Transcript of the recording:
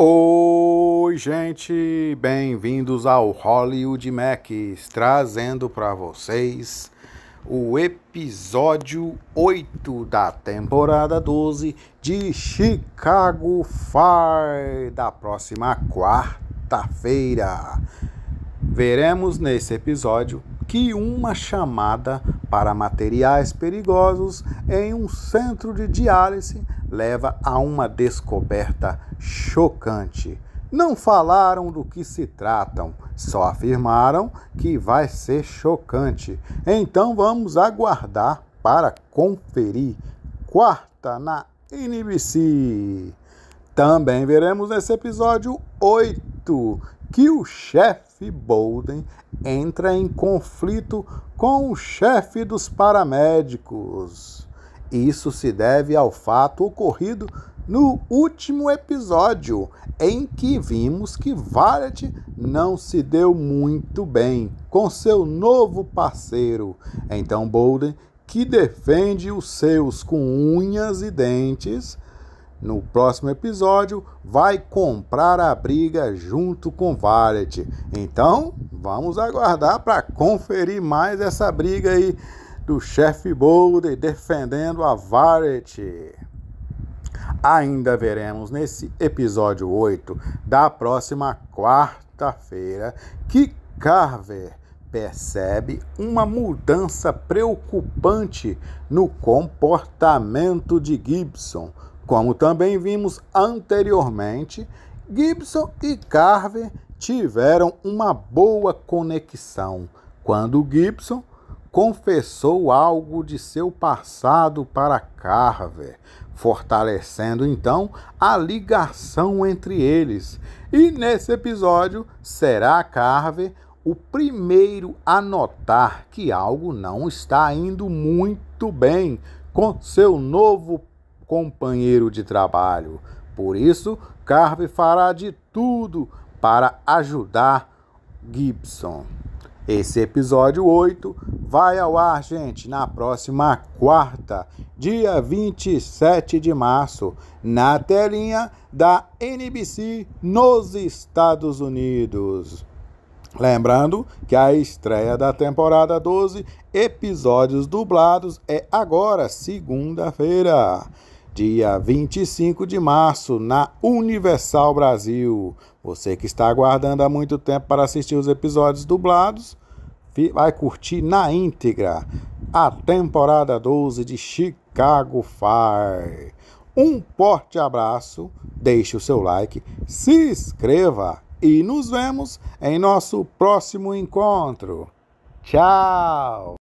Oi, gente, bem-vindos ao Hollywood Macs, trazendo para vocês o episódio 8 da temporada 12 de Chicago Fire da próxima quarta-feira. Veremos nesse episódio que uma chamada para materiais perigosos em um centro de diálise leva a uma descoberta chocante. Não falaram do que se tratam, só afirmaram que vai ser chocante. Então vamos aguardar para conferir. Quarta na NBC. Também veremos nesse episódio 8 que o chefe Bolden entra em conflito com o chefe dos paramédicos. Isso se deve ao fato ocorrido no último episódio, em que vimos que Valet não se deu muito bem com seu novo parceiro. Então Bolden, que defende os seus com unhas e dentes, no próximo episódio, vai comprar a briga junto com Valet. Então, vamos aguardar para conferir mais essa briga aí do chefe Boulder defendendo a Valet. Ainda veremos nesse episódio 8 da próxima quarta-feira que Carver percebe uma mudança preocupante no comportamento de Gibson como também vimos anteriormente, Gibson e Carver tiveram uma boa conexão quando Gibson confessou algo de seu passado para Carver, fortalecendo então a ligação entre eles. E nesse episódio será Carver o primeiro a notar que algo não está indo muito bem com seu novo companheiro de trabalho. Por isso, Carve fará de tudo para ajudar Gibson. Esse episódio 8 vai ao ar, gente, na próxima quarta, dia 27 de março, na telinha da NBC nos Estados Unidos. Lembrando que a estreia da temporada 12, episódios dublados, é agora, segunda-feira dia 25 de março, na Universal Brasil. Você que está aguardando há muito tempo para assistir os episódios dublados, vai curtir na íntegra a temporada 12 de Chicago Fire. Um forte abraço, deixe o seu like, se inscreva e nos vemos em nosso próximo encontro. Tchau!